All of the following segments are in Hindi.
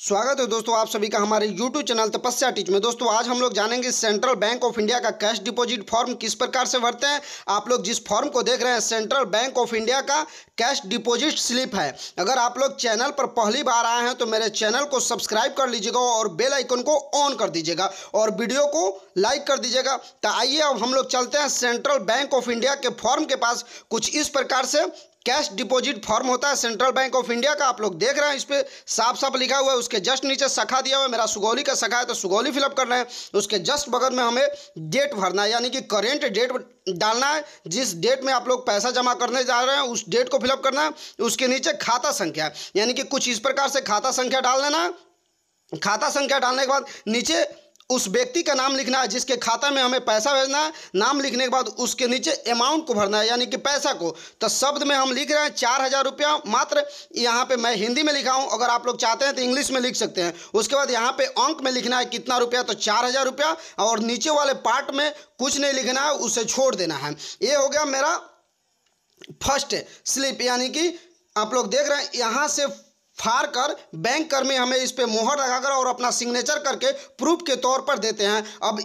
स्वागत है दोस्तों आप सभी का हमारे YouTube चैनल तपस्या टीच में दोस्तों आज हम लोग जानेंगे सेंट्रल बैंक ऑफ इंडिया का कैश डिपॉजिट फॉर्म किस प्रकार से भरते हैं आप लोग जिस फॉर्म को देख रहे हैं सेंट्रल बैंक ऑफ इंडिया का कैश डिपॉजिट स्लिप है अगर आप लोग चैनल पर पहली बार आए हैं तो मेरे चैनल को सब्सक्राइब कर लीजिएगा और बेल आइकन को ऑन कर दीजिएगा और वीडियो को लाइक कर दीजिएगा तो आइए अब हम लोग चलते हैं सेंट्रल बैंक ऑफ इंडिया के फॉर्म के पास कुछ इस प्रकार से कैश डिपॉजिट फॉर्म होता है सेंट्रल बैंक ऑफ इंडिया का आप लोग देख रहे हैं इस पर साफ साफ लिखा हुआ है उसके जस्ट नीचे सखा दिया हुआ है मेरा सुगौली का सखा है तो सुगौली फिलअप करना है उसके जस्ट बगल में हमें डेट भरना है यानी कि करेंट डेट डालना है जिस डेट में आप लोग पैसा जमा करने जा रहे हैं उस डेट को फिलअप करना है उसके नीचे खाता संख्या यानी कि कुछ इस प्रकार से खाता संख्या डाल देना खाता संख्या डालने के बाद नीचे उस व्यक्ति का नाम लिखना है जिसके खाता में हमें पैसा भेजना है नाम लिखने के बाद उसके नीचे अमाउंट को भरना है यानी कि पैसा को तो शब्द में हम लिख रहे हैं चार हज़ार रुपया मात्र यहाँ पे मैं हिंदी में लिखा हूँ अगर आप लोग चाहते हैं तो इंग्लिश में लिख सकते हैं उसके बाद यहाँ पे अंक में लिखना है कितना रुपया तो चार हज़ार रुपया और नीचे वाले पार्ट में कुछ नहीं लिखना है उसे छोड़ देना है ये हो गया मेरा फर्स्ट स्लिप यानी कि आप लोग देख रहे हैं यहाँ से फाड़ कर बैंक कर में हमें इस पर मोहर लगाकर और अपना सिग्नेचर करके प्रूफ के तौर पर देते हैं अब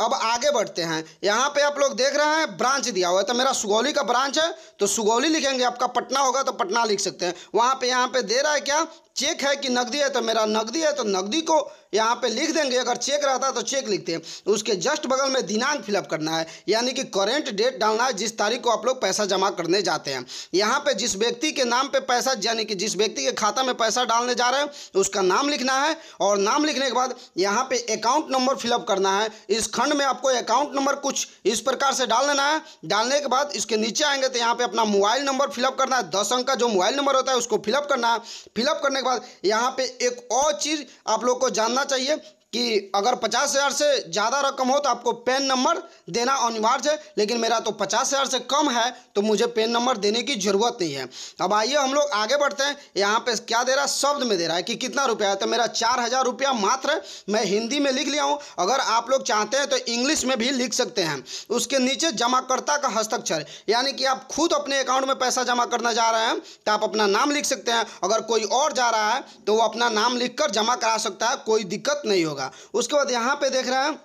अब आगे बढ़ते हैं यहाँ पे आप लोग देख रहे हैं ब्रांच दिया हुआ है तो मेरा सुगौली का ब्रांच है तो सुगौली लिखेंगे आपका पटना होगा तो पटना लिख सकते हैं वहाँ पे यहाँ पे दे रहा है क्या चेक है कि नकदी है तो मेरा नकदी है तो नकदी को यहाँ पे लिख देंगे अगर चेक रहता है तो चेक लिखते हैं उसके जस्ट बगल में दिनांक फिलअप करना है यानी कि करेंट डेट डालना है जिस तारीख को आप लोग पैसा जमा करने जाते हैं यहाँ पे जिस व्यक्ति के नाम पे पैसा यानी कि जिस व्यक्ति के खाता में पैसा डालने जा रहे हैं उसका नाम लिखना है और नाम लिखने के बाद यहाँ पर अकाउंट नंबर फिलअप करना है इस खंड में आपको अकाउंट नंबर कुछ इस प्रकार से डाल लेना है डालने के बाद इसके नीचे आएंगे तो यहाँ पे अपना मोबाइल नंबर फिलअप करना है दस अंक का जो मोबाइल नंबर होता है उसको फिलअप करना है फिलअप करने के बाद यहाँ पे एक और चीज़ आप लोग को जानना चाहिए कि अगर पचास हज़ार से ज़्यादा रकम हो तो आपको पेन नंबर देना अनिवार्य है लेकिन मेरा तो पचास हज़ार से कम है तो मुझे पेन नंबर देने की ज़रूरत नहीं है अब आइए हम लोग आगे बढ़ते हैं यहाँ पे क्या दे रहा है शब्द में दे रहा है कि कितना रुपया है तो मेरा चार हज़ार रुपया मात्र मैं हिंदी में लिख लिया हूँ अगर आप लोग चाहते हैं तो इंग्लिश में भी लिख सकते हैं उसके नीचे जमाकर्ता का हस्ताक्षर यानी कि आप खुद अपने अकाउंट में पैसा जमा करना जा रहे हैं तो आप अपना नाम लिख सकते हैं अगर कोई और जा रहा है तो वो अपना नाम लिख जमा करा सकता है कोई दिक्कत नहीं होगा होगा उसके बाद यहाँ पे देख रहे हैं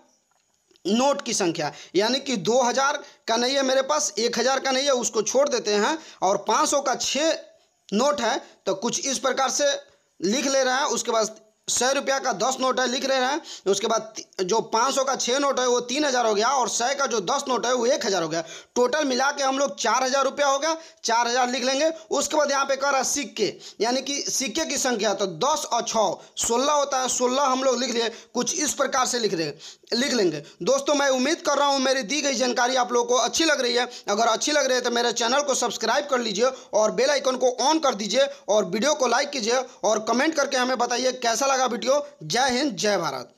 नोट की संख्या यानी कि 2000 का नहीं है मेरे पास 1000 का नहीं है उसको छोड़ देते हैं और 500 का छः नोट है तो कुछ इस प्रकार से लिख ले रहे हैं उसके बाद सौ रुपया का दस नोट है लिख रहे हैं उसके बाद जो पाँच सौ का छः नोट है वो तीन हज़ार हो गया और सौ का जो दस नोट है वो एक हज़ार हो गया टोटल मिला के हम लोग चार हज़ार रुपया हो गया चार हज़ार लिख लेंगे उसके बाद यहाँ पे कह रहा है सिक्के यानी कि सिक्के की संख्या तो दस और छः सोलह होता है सोलह हम लोग लिख लिए कुछ इस प्रकार से लिख रहे लिख लेंगे दोस्तों मैं उम्मीद कर रहा हूँ मेरी दी गई जानकारी आप लोगों को अच्छी लग रही है अगर अच्छी लग रही है तो मेरे चैनल को सब्सक्राइब कर लीजिए और बेल आइकन को ऑन कर दीजिए और वीडियो को लाइक कीजिए और कमेंट करके हमें बताइए कैसा लगा वीडियो जय हिंद जय भारत